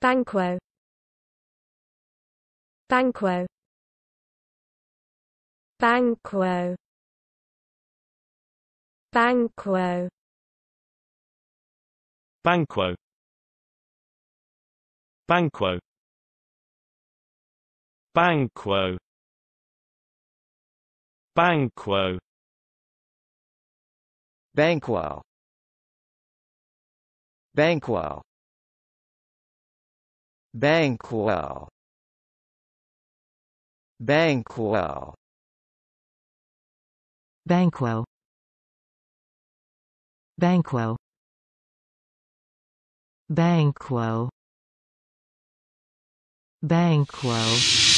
Banquo Banquo Banquo Banquo Banquo Banquo Banquo Banquo Banquo Banquo Banquo Banquo Banquo Banquo Banquo Banquo